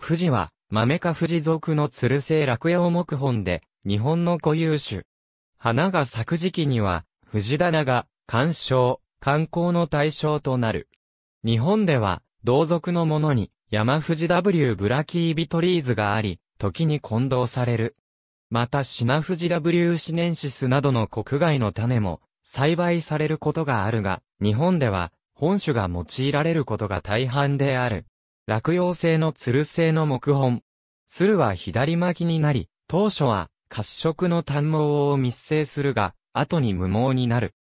富士は、豆か富士属の鶴る性落葉木本で、日本の固有種。花が咲く時期には、藤棚が、観賞、観光の対象となる。日本では、同族のものに、山藤 W ブラキービトリーズがあり、時に混同される。また、品士 W シネンシスなどの国外の種も、栽培されることがあるが、日本では、本種が用いられることが大半である。落葉性の鶴製性の木本。鶴は左巻きになり、当初は褐色の短毛を密生するが、後に無毛になる。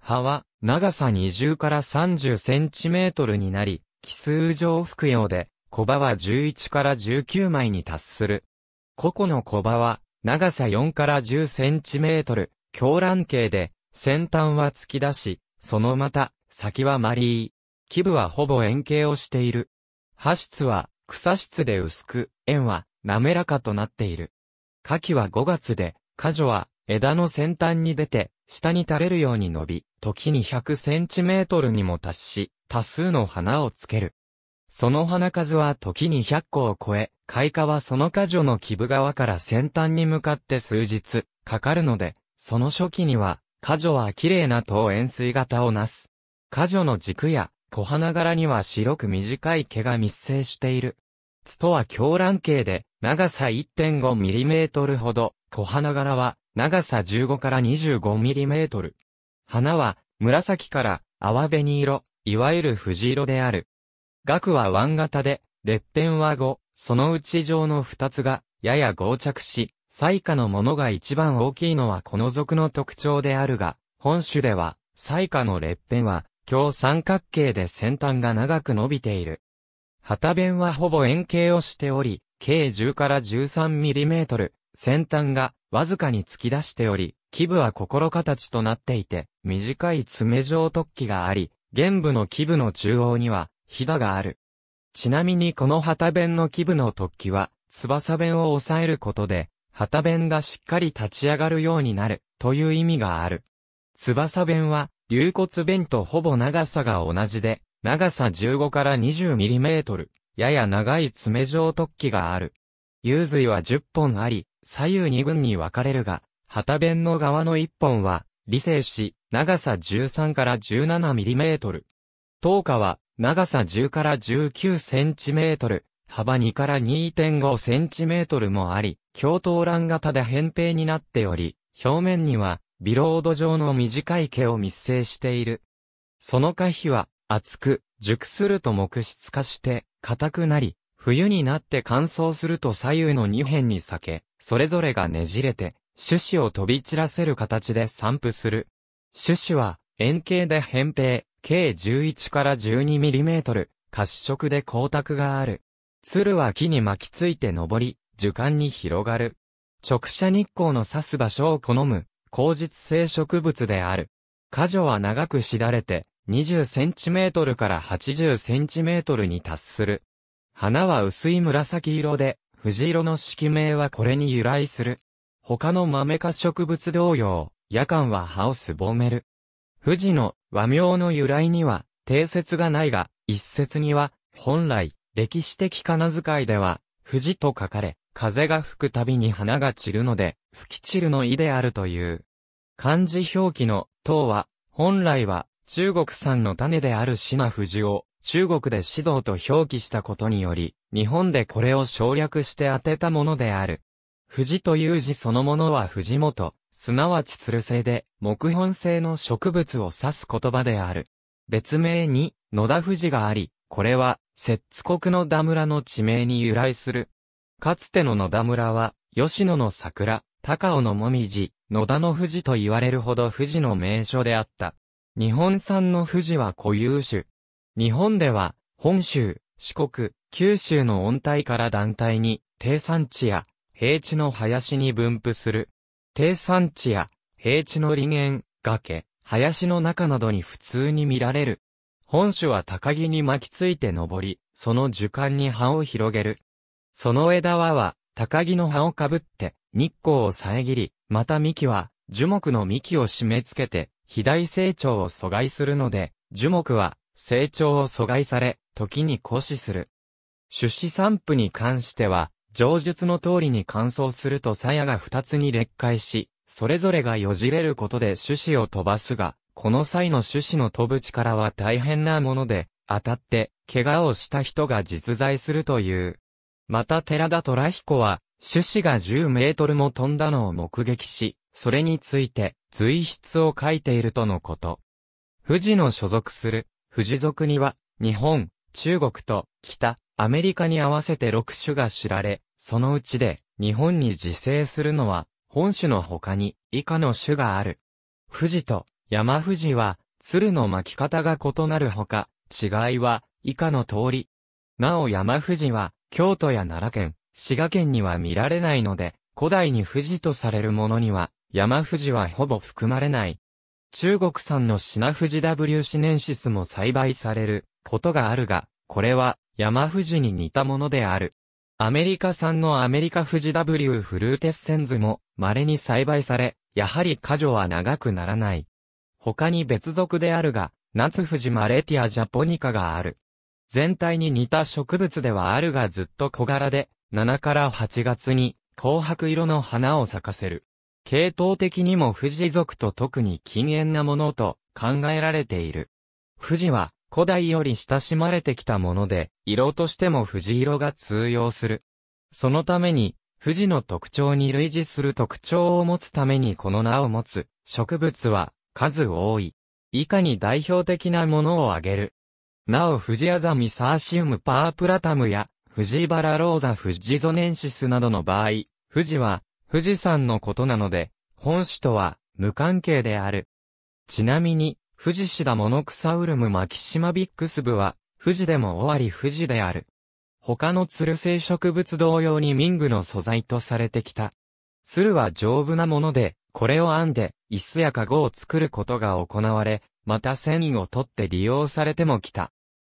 葉は長さ20から30センチメートルになり、奇数上服用で、小葉は11から19枚に達する。個々の小葉は長さ4から10センチメートル、狂乱形で、先端は突き出し、そのまた、先はマリー。基部はほぼ円形をしている。葉質は草質で薄く、円は滑らかとなっている。夏季は5月で、果樹は枝の先端に出て、下に垂れるように伸び、時に100センチメートルにも達し、多数の花をつける。その花数は時に100個を超え、開花はその果樹の基部側から先端に向かって数日かかるので、その初期には、果樹は綺麗な等円錐型をなす。果樹の軸や小花柄には白く短い毛が密生している。ツとは狂乱形で、長さ 1.5mm ほど、小花柄は、長さ15から 25mm。花は、紫から、淡紅色、いわゆる藤色である。額は腕型で、列片は5、その内上の2つが、やや合着し、最下のものが一番大きいのはこの属の特徴であるが、本種では、最下の列片は、強三角形で先端が長く伸びている。旗弁はほぼ円形をしており、計10から 13mm、先端がわずかに突き出しており、基部は心形となっていて、短い爪状突起があり、玄部の基部の中央には、ひだがある。ちなみにこの旗弁の基部の突起は、翼弁を抑えることで、旗弁がしっかり立ち上がるようになる、という意味がある。翼弁は、流骨弁とほぼ長さが同じで、長さ15から20ミリメートル、やや長い爪状突起がある。幽髄は10本あり、左右2群に分かれるが、旗弁の側の1本は、理性し、長さ13から17ミリメートル。頭下は、長さ10から19センチメートル、幅2から2.5センチメートルもあり、京都卵型で扁平になっており、表面にはビロード状の短い毛を密生している。その花皮は、厚く、熟すると木質化して、硬くなり、冬になって乾燥すると左右の2辺に裂け、それぞれがねじれて、種子を飛び散らせる形で散布する。種子は、円形で扁平、計11から12ミリメートル、褐色で光沢がある。鶴は木に巻きついて登り、樹幹に広がる。直射日光の差す場所を好む、口実性植物である。果樹は長くしだれて、20センチメートルから80センチメートルに達する。花は薄い紫色で、藤色の色名はこれに由来する。他の豆メ植物同様、夜間は葉をすぼめる。富士の和名の由来には定説がないが、一説には、本来、歴史的金遣いでは、富士と書かれ、風が吹くたびに花が散るので、吹き散るの意であるという。漢字表記の、唐は、本来は、中国産の種であるシナフジを、中国で指導と表記したことにより、日本でこれを省略して当てたものである。富士という字そのものは藤本、すなわち鶴瀬で、木本製の植物を指す言葉である。別名に、野田富士があり、これは、摂津国の田村の地名に由来する。かつての野田村は、吉野の桜、高尾のもみじ、野田の富士と言われるほど富士の名所であった。日本産の富士は固有種。日本では、本州、四国、九州の温帯から団体に、低山地や平地の林に分布する。低山地や平地の林園、崖、林の中などに普通に見られる。本種は高木に巻きついて登り、その樹幹に葉を広げる。その枝はは高木の葉をかぶって、日光を遮り、また幹は、樹木の幹を締め付けて、肥大成長を阻害するので、樹木は、成長を阻害され、時に枯死する。種子散布に関しては、上述の通りに乾燥すると鞘が二つに裂解し、それぞれがよじれることで種子を飛ばすが、この際の種子の飛ぶ力は大変なもので、当たって、怪我をした人が実在するという。また寺田虎彦は、種子が10メートルも飛んだのを目撃し、それについて、随筆を書いているとのこと。富士の所属する、富士族には、日本、中国と、北、アメリカに合わせて6種が知られ、そのうちで、日本に自生するのは、本種の他に、以下の種がある。富士と、山富士は、鶴の巻き方が異なるほか、違いは、以下の通り。なお山富士は、京都や奈良県、滋賀県には見られないので、古代に富士とされるものには、山富士はほぼ含まれない。中国産の品富士 W シネンシスも栽培されることがあるが、これは山富士に似たものである。アメリカ産のアメリカ富士 W フルーテッセンズも稀に栽培され、やはり果樹は長くならない。他に別属であるが、夏富士マレティアジャポニカがある。全体に似た植物ではあるがずっと小柄で、7から8月に紅白色の花を咲かせる。系統的にも富士族と特に禁煙なものと考えられている。富士は古代より親しまれてきたもので、色としても富士色が通用する。そのために、富士の特徴に類似する特徴を持つためにこの名を持つ植物は数多い。以下に代表的なものを挙げる。なおフジアザミサーシウムパープラタムや、フジバラローザフジゾネンシスなどの場合、富士は、富士山のことなので、本種とは、無関係である。ちなみに、富士シダモノクサウルムマキシマビックス部は、富士でも尾張富士である。他のツル性植物同様に民具の素材とされてきた。ツルは丈夫なもので、これを編んで、椅子や籠を作ることが行われ、また繊維を取って利用されてもきた。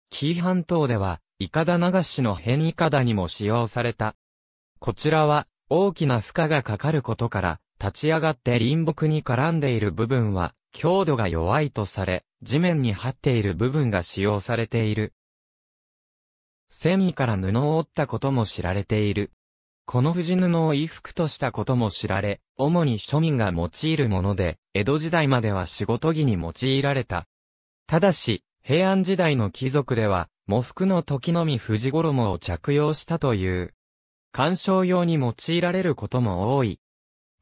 紀伊半島では、イカダ流しの変イカダにも使用された。こちらは、大きな負荷がかかることから、立ち上がって林木に絡んでいる部分は、強度が弱いとされ、地面に張っている部分が使用されている。繊維から布を折ったことも知られている。この藤布を衣服としたことも知られ、主に庶民が用いるもので、江戸時代までは仕事着に用いられた。ただし、平安時代の貴族では、喪服の時のみ藤衣を着用したという。鑑賞用に用いられることも多い。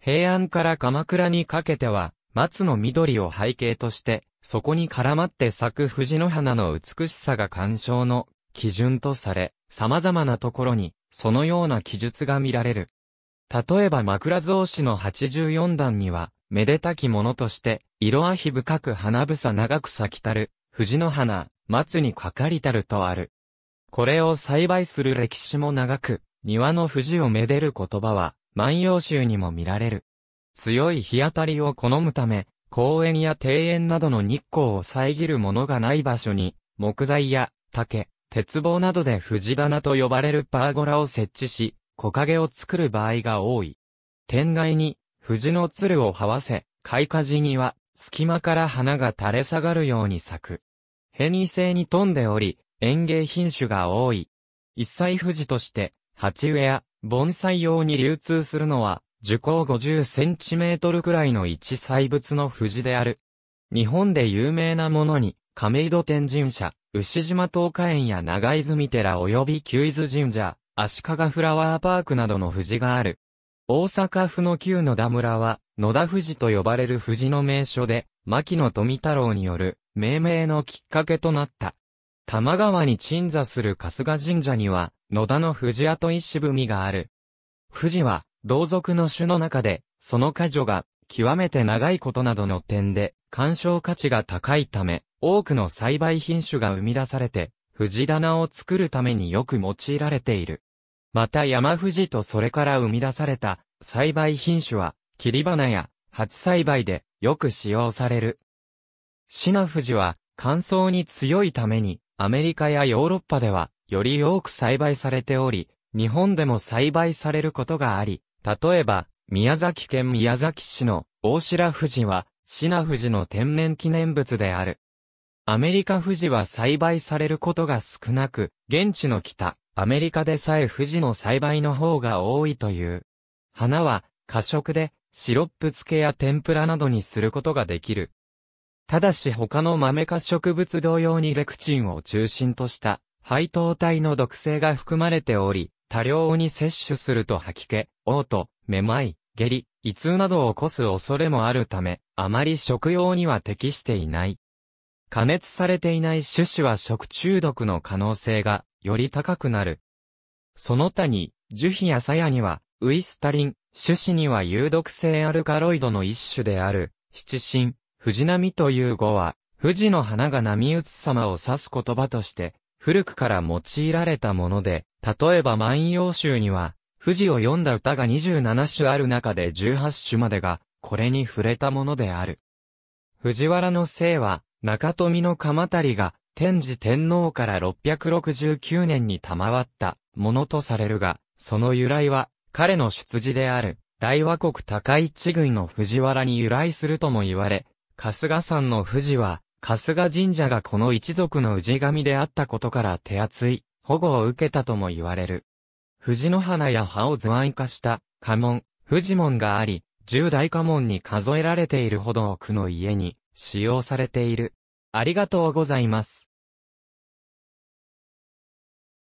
平安から鎌倉にかけては、松の緑を背景として、そこに絡まって咲く藤の花の美しさが鑑賞の基準とされ、様々なところにそのような記述が見られる。例えば枕草子の84段には、めでたきものとして、色あひ深く花房長く咲きたる、藤の花、松にかかりたるとある。これを栽培する歴史も長く、庭の藤をめでる言葉は、万葉集にも見られる。強い日当たりを好むため、公園や庭園などの日光を遮るものがない場所に、木材や竹、鉄棒などで藤棚と呼ばれるパーゴラを設置し、木陰を作る場合が多い。天外に、藤の鶴を這わせ、開花時には、隙間から花が垂れ下がるように咲く。変異性に富んでおり、園芸品種が多い。一歳藤として、鉢植えや盆栽用に流通するのは、樹高50センチメートルくらいの一歳物の藤である。日本で有名なものに、亀戸天神社、牛島東花園や長泉寺及び旧伊豆神社、足利フラワーパークなどの富士がある。大阪府の旧野田村は、野田富士と呼ばれる富士の名所で、牧野富太郎による命名のきっかけとなった。玉川に鎮座する春日神社には、野田の富士跡石踏みがある。富士は、同族の種の中で、その家女が、極めて長いことなどの点で、鑑賞価値が高いため、多くの栽培品種が生み出されて、藤棚を作るためによく用いられている。また山藤とそれから生み出された栽培品種は、切り花や鉢栽培でよく使用される。シナ富士は乾燥に強いために、アメリカやヨーロッパでは、より多く栽培されており、日本でも栽培されることがあり、例えば、宮崎県宮崎市の大白富士は、品富士の天然記念物である。アメリカ富士は栽培されることが少なく、現地の北、アメリカでさえ富士の栽培の方が多いという。花は、過食で、シロップ漬けや天ぷらなどにすることができる。ただし他の豆科植物同様にレクチンを中心とした配糖体の毒性が含まれており、多量に摂取すると吐き気、嘔吐、めまい、下痢、胃痛などを起こす恐れもあるため、あまり食用には適していない。加熱されていない種子は食中毒の可能性がより高くなる。その他に、樹皮や鞘には、ウイスタリン、種子には有毒性アルカロイドの一種である、七神、藤波という語は、富士の花が波打つ様を指す言葉として、古くから用いられたもので、例えば万葉集には、富士を読んだ歌が27種ある中で18種までが、これに触れたものである。藤原の姓は、中富の鎌足が、天智天皇から669年に賜ったものとされるが、その由来は、彼の出自である、大和国高市郡の藤原に由来するとも言われ、春日山の富士は、春日神社がこの一族の氏神であったことから手厚い保護を受けたとも言われる。藤の花や葉を図案化した家紋、藤門があり、十大家紋に数えられているほど多くの家に使用されている。ありがとうございます。